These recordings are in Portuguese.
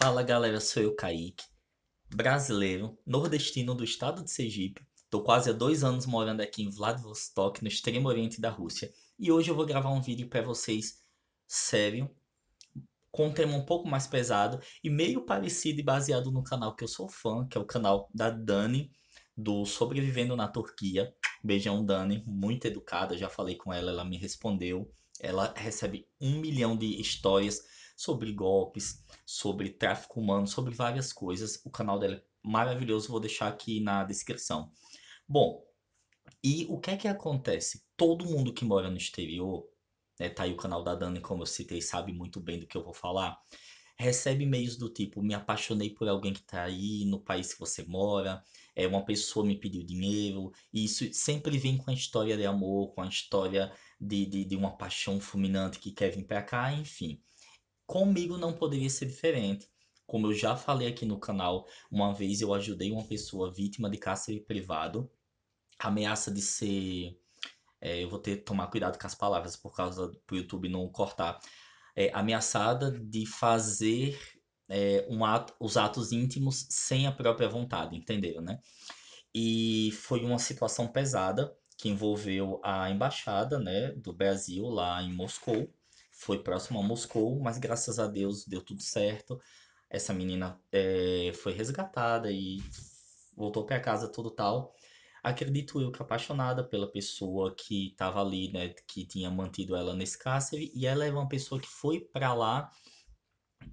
Fala galera, sou eu Kaique, brasileiro, nordestino do estado de Sergipe. Tô quase há dois anos morando aqui em Vladivostok, no extremo oriente da Rússia. E hoje eu vou gravar um vídeo para vocês sério, com um tema um pouco mais pesado e meio parecido e baseado no canal que eu sou fã, que é o canal da Dani, do Sobrevivendo na Turquia. Beijão Dani, muito educada, já falei com ela, ela me respondeu. Ela recebe um milhão de histórias sobre golpes, sobre tráfico humano, sobre várias coisas. O canal dela é maravilhoso, vou deixar aqui na descrição. Bom, e o que é que acontece? Todo mundo que mora no exterior, né, tá aí o canal da Dani, como eu citei, sabe muito bem do que eu vou falar, recebe e-mails do tipo, me apaixonei por alguém que tá aí no país que você mora, é uma pessoa me pediu dinheiro, e isso sempre vem com a história de amor, com a história de, de, de uma paixão fulminante que quer vir para cá, enfim. Comigo não poderia ser diferente. Como eu já falei aqui no canal, uma vez eu ajudei uma pessoa vítima de cárcere privado, ameaça de ser. É, eu vou ter que tomar cuidado com as palavras por causa do YouTube não cortar. É, ameaçada de fazer é, um ato, os atos íntimos sem a própria vontade, entenderam, né? E foi uma situação pesada que envolveu a embaixada né, do Brasil lá em Moscou foi próximo a Moscou, mas graças a Deus deu tudo certo. Essa menina é, foi resgatada e voltou para casa tudo tal. Acredito eu que apaixonada pela pessoa que estava ali, né, que tinha mantido ela nesse cárcere, e ela é uma pessoa que foi para lá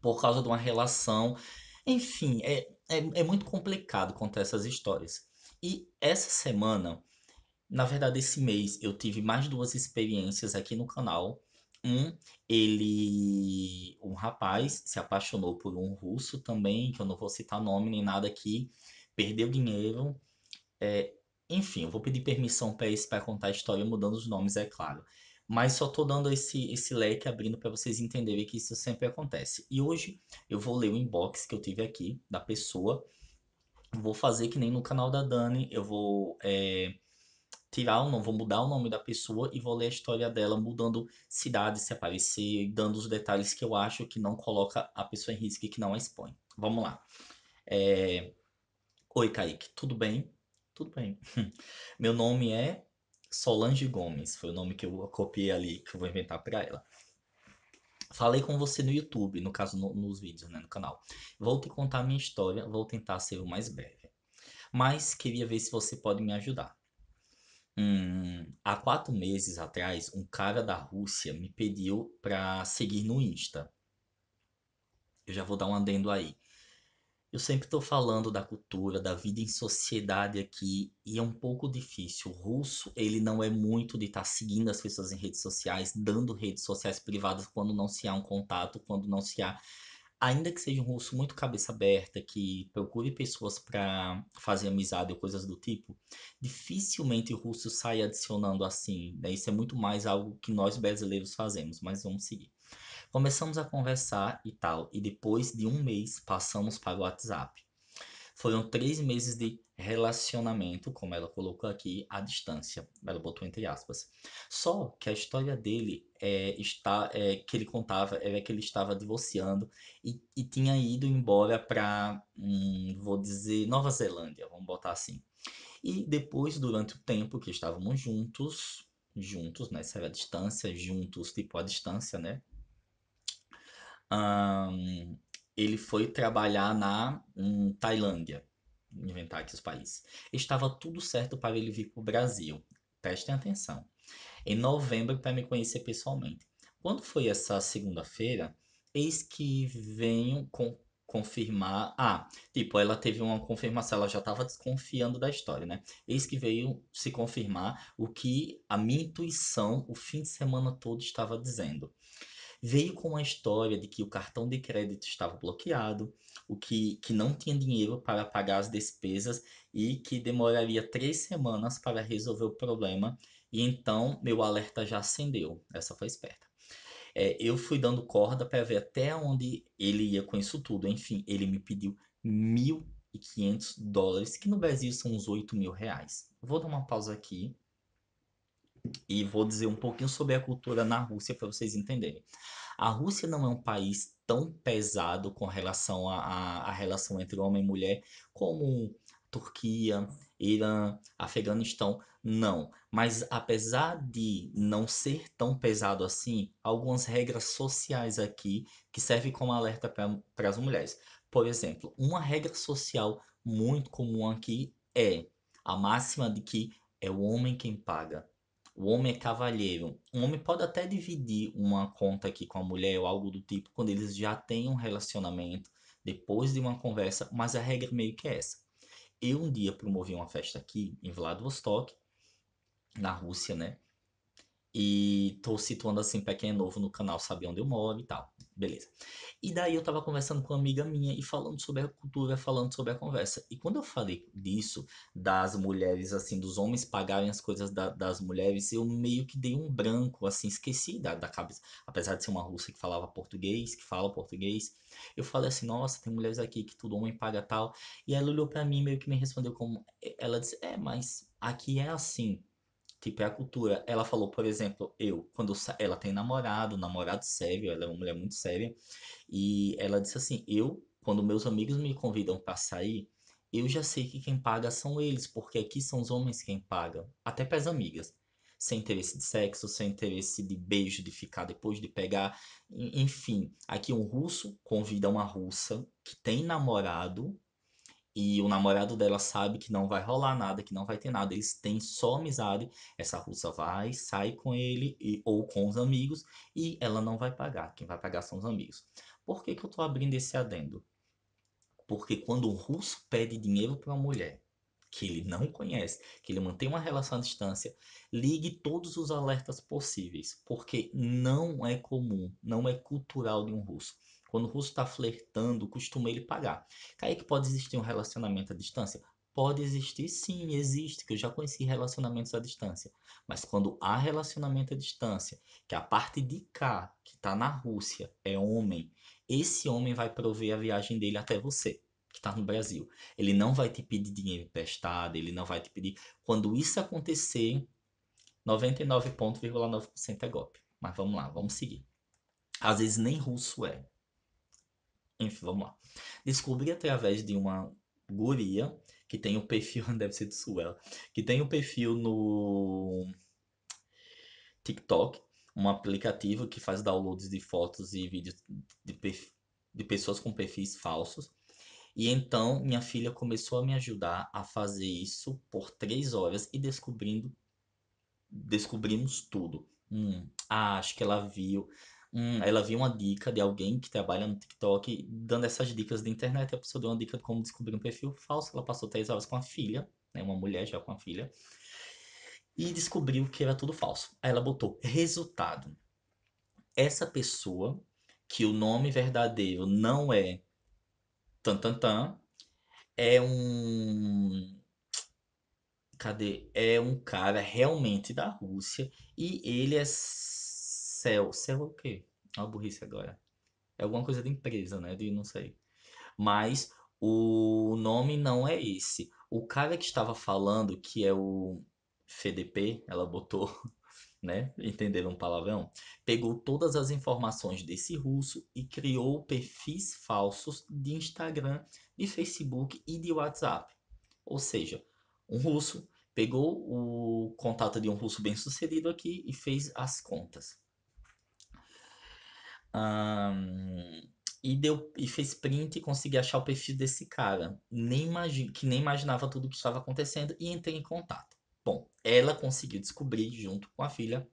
por causa de uma relação. Enfim, é, é, é muito complicado contar essas histórias. E essa semana, na verdade, esse mês, eu tive mais duas experiências aqui no canal um, ele, um rapaz se apaixonou por um russo também, que eu não vou citar nome nem nada aqui, perdeu dinheiro. É, enfim, eu vou pedir permissão para esse para contar a história mudando os nomes, é claro. Mas só tô dando esse, esse leque abrindo para vocês entenderem que isso sempre acontece. E hoje eu vou ler o inbox que eu tive aqui da pessoa. Vou fazer que nem no canal da Dani, eu vou é, tirar o nome, vou mudar o nome da pessoa e vou ler a história dela mudando cidade, se aparecer, dando os detalhes que eu acho que não coloca a pessoa em risco e que não a expõe. Vamos lá. É... Oi, Kaique, tudo bem? Tudo bem. Meu nome é Solange Gomes, foi o nome que eu copiei ali, que eu vou inventar para ela. Falei com você no YouTube, no caso no, nos vídeos, né, no canal. Vou te contar minha história, vou tentar ser o mais breve. Mas queria ver se você pode me ajudar. Hum, hum, há quatro meses atrás, um cara da Rússia me pediu para seguir no Insta. Eu já vou dar um adendo aí. Eu sempre estou falando da cultura, da vida em sociedade aqui, e é um pouco difícil. O russo, ele não é muito de estar tá seguindo as pessoas em redes sociais, dando redes sociais privadas quando não se há um contato, quando não se há ainda que seja um russo muito cabeça aberta, que procure pessoas para fazer amizade ou coisas do tipo, dificilmente o russo sai adicionando assim. Né? Isso é muito mais algo que nós brasileiros fazemos, mas vamos seguir. Começamos a conversar e tal, e depois de um mês passamos para o WhatsApp. Foram três meses de relacionamento, como ela colocou aqui, à distância. Ela botou entre aspas. Só que a história dele é, está, é, que ele contava era é que ele estava divorciando e, e tinha ido embora para, hum, vou dizer, Nova Zelândia, vamos botar assim. E depois, durante o tempo que estávamos juntos, juntos, né? essa era a distância, juntos, tipo a distância, né? Um, ele foi trabalhar na um, Tailândia, inventar aqui os países. Estava tudo certo para ele vir para o Brasil. Prestem atenção. Em novembro, para me conhecer pessoalmente. Quando foi essa segunda-feira, eis que venho com, confirmar. Ah, tipo, ela teve uma confirmação, ela já estava desconfiando da história, né? Eis que veio se confirmar o que a minha intuição o fim de semana todo estava dizendo veio com a história de que o cartão de crédito estava bloqueado, o que, que não tinha dinheiro para pagar as despesas e que demoraria três semanas para resolver o problema. E então meu alerta já acendeu. Essa foi esperta. É, eu fui dando corda para ver até onde ele ia com isso tudo. Enfim, ele me pediu 1.500 dólares, que no Brasil são uns 8 mil reais. Vou dar uma pausa aqui e vou dizer um pouquinho sobre a cultura na Rússia para vocês entenderem. A Rússia não é um país tão pesado com relação à relação entre homem e mulher como Turquia, Irã, Afeganistão, não. Mas apesar de não ser tão pesado assim, algumas regras sociais aqui que servem como alerta para as mulheres. Por exemplo, uma regra social muito comum aqui é a máxima de que é o homem quem paga o homem é cavalheiro. O homem pode até dividir uma conta aqui com a mulher ou algo do tipo, quando eles já têm um relacionamento, depois de uma conversa, mas a regra meio que é essa. Eu um dia promovi uma festa aqui em Vladivostok, na Rússia, né? E tô situando assim, pra quem é novo no canal, sabe onde eu moro e tal. Beleza. E daí eu tava conversando com uma amiga minha e falando sobre a cultura, falando sobre a conversa. E quando eu falei disso, das mulheres, assim, dos homens pagarem as coisas da, das mulheres, eu meio que dei um branco, assim, esqueci da, da cabeça. Apesar de ser uma russa que falava português, que fala português, eu falei assim, nossa, tem mulheres aqui que tudo homem paga tal. E ela olhou para mim meio que me respondeu como... Ela disse, é, mas aqui é assim. Tipo, é a cultura. Ela falou, por exemplo, eu, quando ela tem namorado, namorado sério, ela é uma mulher muito séria, e ela disse assim: eu, quando meus amigos me convidam para sair, eu já sei que quem paga são eles, porque aqui são os homens quem pagam, até para as amigas. Sem interesse de sexo, sem interesse de beijo, de ficar depois, de pegar. Enfim, aqui um russo convida uma russa que tem namorado e o namorado dela sabe que não vai rolar nada, que não vai ter nada, eles têm só amizade. Essa russa vai, sai com ele e, ou com os amigos e ela não vai pagar. Quem vai pagar são os amigos. Por que, que eu estou abrindo esse adendo? Porque quando um russo pede dinheiro para uma mulher que ele não conhece, que ele mantém uma relação à distância, ligue todos os alertas possíveis, porque não é comum, não é cultural de um russo. Quando o russo está flertando, costuma ele pagar. Kaique, pode existir um relacionamento à distância? Pode existir, sim, existe, que eu já conheci relacionamentos à distância. Mas quando há relacionamento à distância, que a parte de cá, que está na Rússia, é homem, esse homem vai prover a viagem dele até você que está no Brasil. Ele não vai te pedir dinheiro emprestado, ele não vai te pedir. Quando isso acontecer, 99,9% é golpe. Mas vamos lá, vamos seguir. Às vezes nem russo é. Enfim, vamos lá. Descobri através de uma guria que tem o um perfil, deve ser do sul que tem o um perfil no TikTok, um aplicativo que faz downloads de fotos e vídeos de, de pessoas com perfis falsos. E então minha filha começou a me ajudar a fazer isso por três horas e descobrindo, descobrimos tudo. Hum, ah, acho que ela viu Hum, ela viu uma dica de alguém que trabalha no TikTok dando essas dicas de internet. A pessoa deu uma dica de como descobrir um perfil falso. Ela passou três horas com a filha, né, uma mulher já com a filha, e descobriu que era tudo falso. Aí ela botou resultado. Essa pessoa, que o nome verdadeiro não é tan tan tan, é um cadê? É um cara realmente da Rússia e ele é céu, céu é o quê? É uma burrice agora. É alguma coisa da empresa, né? De não sei. Mas o nome não é esse. O cara que estava falando, que é o FDP, ela botou, né? Entenderam um palavrão? Pegou todas as informações desse russo e criou perfis falsos de Instagram, de Facebook e de WhatsApp. Ou seja, um russo pegou o contato de um russo bem-sucedido aqui e fez as contas. Um, e deu e fez print e consegui achar o perfil desse cara, nem que nem imaginava tudo o que estava acontecendo e entrei em contato. Bom, ela conseguiu descobrir junto com a filha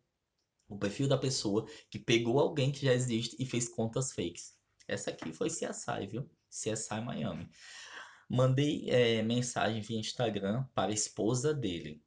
o perfil da pessoa que pegou alguém que já existe e fez contas fakes. Essa aqui foi CSI, viu? CSI Miami. Mandei é, mensagem via Instagram para a esposa dele,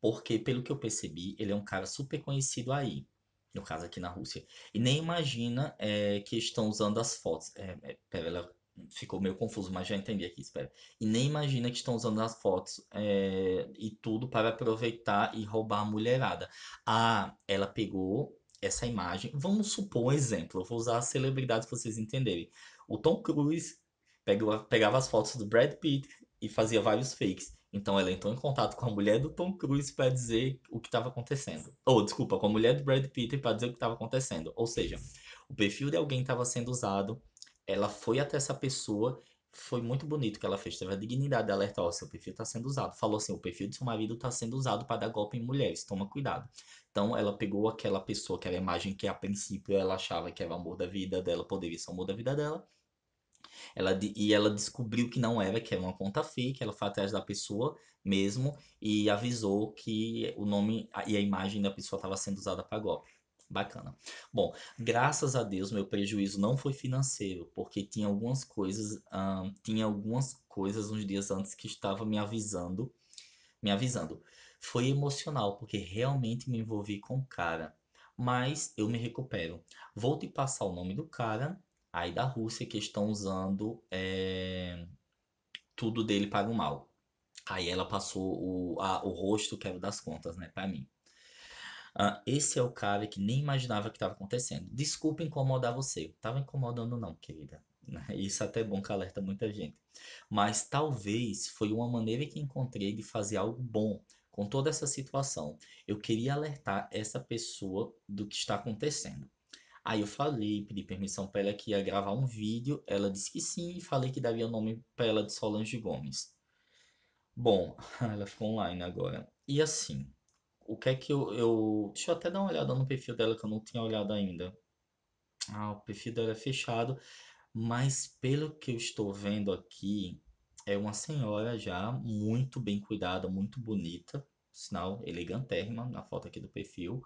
porque pelo que eu percebi, ele é um cara super conhecido aí no caso aqui na Rússia. E nem imagina é, que estão usando as fotos. É, é, pera, ela ficou meio confuso, mas já entendi aqui, espera. E nem imagina que estão usando as fotos é, e tudo para aproveitar e roubar a mulherada. Ah, ela pegou essa imagem. Vamos supor um exemplo, eu vou usar as celebridades para vocês entenderem. O Tom Cruise pegava, pegava as fotos do Brad Pitt e fazia vários fakes. Então ela entrou em contato com a mulher do Tom Cruise para dizer o que estava acontecendo. Ou, oh, desculpa, com a mulher do Brad Pitt para dizer o que estava acontecendo. Ou seja, o perfil de alguém estava sendo usado, ela foi até essa pessoa, foi muito bonito que ela fez, teve a dignidade de alertar, ó, oh, seu perfil está sendo usado. Falou assim, o perfil do seu marido está sendo usado para dar golpe em mulheres, toma cuidado. Então ela pegou aquela pessoa, aquela imagem que a princípio ela achava que era o amor da vida dela, poderia ser o amor da vida dela, ela, e ela descobriu que não era, que era uma conta fake, ela foi atrás da pessoa mesmo e avisou que o nome e a imagem da pessoa estava sendo usada para golpe. Bacana. Bom, graças a Deus meu prejuízo não foi financeiro, porque tinha algumas coisas, tinha algumas coisas uns dias antes que estava me avisando, me avisando. Foi emocional, porque realmente me envolvi com o cara, mas eu me recupero. Vou te passar o nome do cara aí da Rússia que estão usando é, tudo dele para o mal. Aí ela passou o, a, o rosto quero das contas, né, para mim. Ah, esse é o cara que nem imaginava que estava acontecendo. Desculpa incomodar você. Tava incomodando não, querida. Isso é até é bom que alerta muita gente. Mas talvez foi uma maneira que encontrei de fazer algo bom com toda essa situação. Eu queria alertar essa pessoa do que está acontecendo. Aí eu falei, pedi permissão para ela que ia gravar um vídeo, ela disse que sim, e falei que daria o nome para ela de Solange Gomes. Bom, ela ficou online agora. E assim, o que é que eu, eu. Deixa eu até dar uma olhada no perfil dela que eu não tinha olhado ainda. Ah, o perfil dela é fechado, mas pelo que eu estou vendo aqui, é uma senhora já muito bem cuidada, muito bonita, sinal elegantérrima na foto aqui do perfil.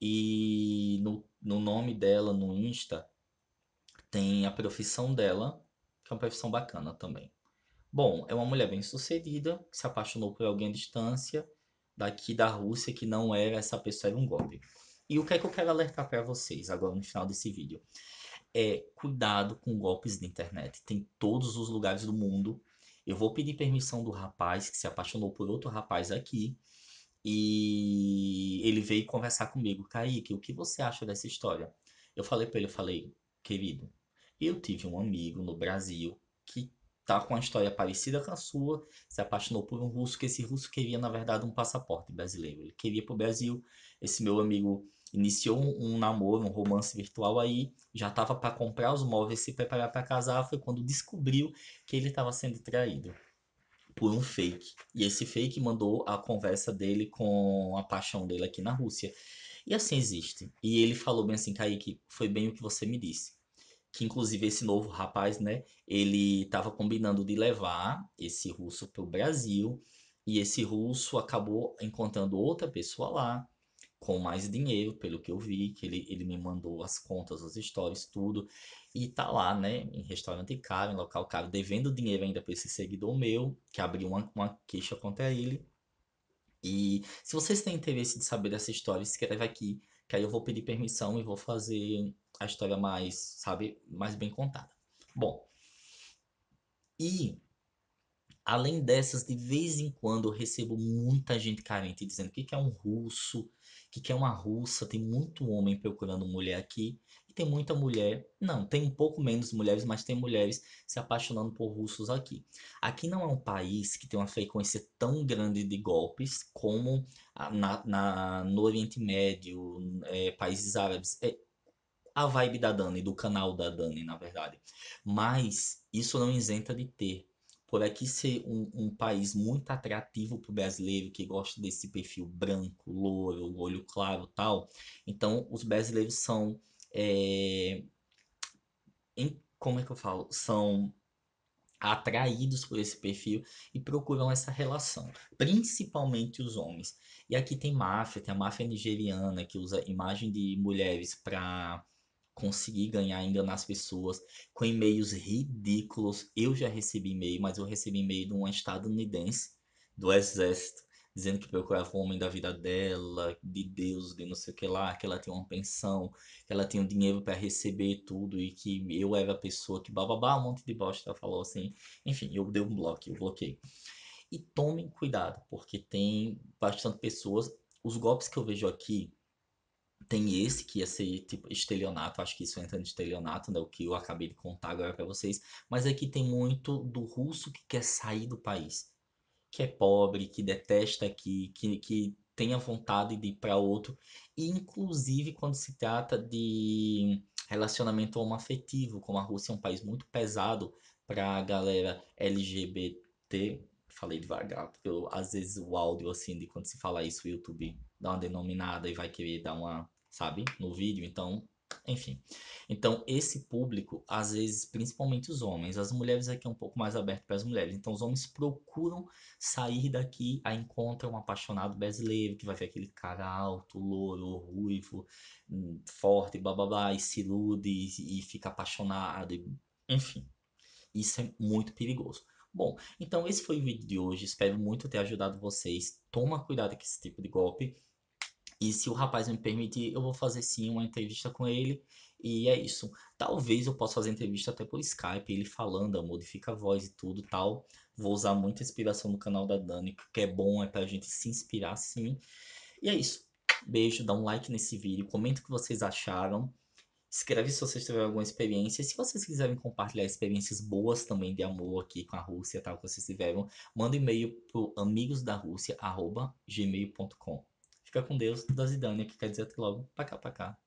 E no, no nome dela, no Insta, tem a profissão dela, que é uma profissão bacana também. Bom, é uma mulher bem sucedida, que se apaixonou por alguém à distância, daqui da Rússia, que não era essa pessoa, era um golpe. E o que é que eu quero alertar para vocês agora no final desse vídeo? É cuidado com golpes de internet. Tem todos os lugares do mundo. Eu vou pedir permissão do rapaz que se apaixonou por outro rapaz aqui. E ele veio conversar comigo, Kaique, o que você acha dessa história? Eu falei para ele, eu falei, querido, eu tive um amigo no Brasil que tá com uma história parecida com a sua, se apaixonou por um russo, que esse russo queria, na verdade, um passaporte brasileiro. Ele queria para o Brasil. Esse meu amigo iniciou um, um namoro, um romance virtual aí, já estava para comprar os móveis, se preparar para casar, foi quando descobriu que ele estava sendo traído por um fake. E esse fake mandou a conversa dele com a paixão dele aqui na Rússia. E assim existe. E ele falou bem assim, Kaique, foi bem o que você me disse. Que inclusive esse novo rapaz, né, ele estava combinando de levar esse russo para o Brasil. E esse russo acabou encontrando outra pessoa lá com mais dinheiro, pelo que eu vi, que ele, ele me mandou as contas, os stories, tudo. E tá lá, né, em restaurante caro, em local caro, devendo dinheiro ainda para esse seguidor meu, que abriu uma, uma queixa contra ele. E se vocês têm interesse de saber dessa história, escreve aqui, que aí eu vou pedir permissão e vou fazer a história mais, sabe, mais bem contada. Bom, e Além dessas, de vez em quando eu recebo muita gente carente dizendo que é um russo, que é uma russa, tem muito homem procurando mulher aqui e tem muita mulher, não, tem um pouco menos mulheres, mas tem mulheres se apaixonando por russos aqui. Aqui não é um país que tem uma frequência tão grande de golpes como na, na no Oriente Médio, é, países árabes. É, a vibe da Dani, do canal da Dani, na verdade. Mas isso não isenta de ter por aqui ser um, um país muito atrativo para o brasileiro que gosta desse perfil branco, louro, olho claro tal. Então, os brasileiros são. É, em, como é que eu falo? São atraídos por esse perfil e procuram essa relação, principalmente os homens. E aqui tem máfia, tem a máfia nigeriana que usa imagem de mulheres para conseguir ganhar, enganar as pessoas com e-mails ridículos. Eu já recebi e-mail, mas eu recebi e-mail de uma estadunidense do exército dizendo que procurava o homem da vida dela, de Deus, de não sei o que lá, que ela tinha uma pensão, que ela tinha um dinheiro para receber tudo e que eu era a pessoa que bababá, um monte de bosta falou assim. Enfim, eu dei um bloqueio, eu bloqueei. E tomem cuidado, porque tem bastante pessoas. Os golpes que eu vejo aqui tem esse que ia ser tipo estelionato, acho que isso entra no estelionato, né? O que eu acabei de contar agora para vocês. Mas aqui é tem muito do russo que quer sair do país, que é pobre, que detesta aqui, que, que tem a vontade de ir para outro. E, inclusive quando se trata de relacionamento homoafetivo, como a Rússia é um país muito pesado para a galera LGBT, falei devagar, porque eu, às vezes o áudio, assim, de quando se fala isso, o YouTube dá uma denominada e vai querer dar uma, sabe, no vídeo, então, enfim. Então, esse público, às vezes, principalmente os homens, as mulheres aqui é um pouco mais aberto para as mulheres, então os homens procuram sair daqui, a encontram um apaixonado brasileiro, que vai ver aquele cara alto, louro, ruivo, hum, forte, blá, e se ilude, e, e fica apaixonado, e, enfim. Isso é muito perigoso. Bom, então esse foi o vídeo de hoje. Espero muito ter ajudado vocês. Toma cuidado com esse tipo de golpe. E se o rapaz me permitir, eu vou fazer sim uma entrevista com ele. E é isso. Talvez eu possa fazer entrevista até por Skype, ele falando, modifica a voz e tudo tal. Vou usar muita inspiração no canal da Dani, que é bom, é pra gente se inspirar sim. E é isso. Beijo, dá um like nesse vídeo, comenta o que vocês acharam. Escreve se vocês tiveram alguma experiência. Se vocês quiserem compartilhar experiências boas também de amor aqui com a Rússia, tal, que vocês tiveram, manda e-mail pro amigosdarussia.gmail.com. Fica com Deus, da Zidane, que quer dizer até logo. Pra cá, pra cá.